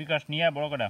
বিকাশ নিয়ে বড় কটা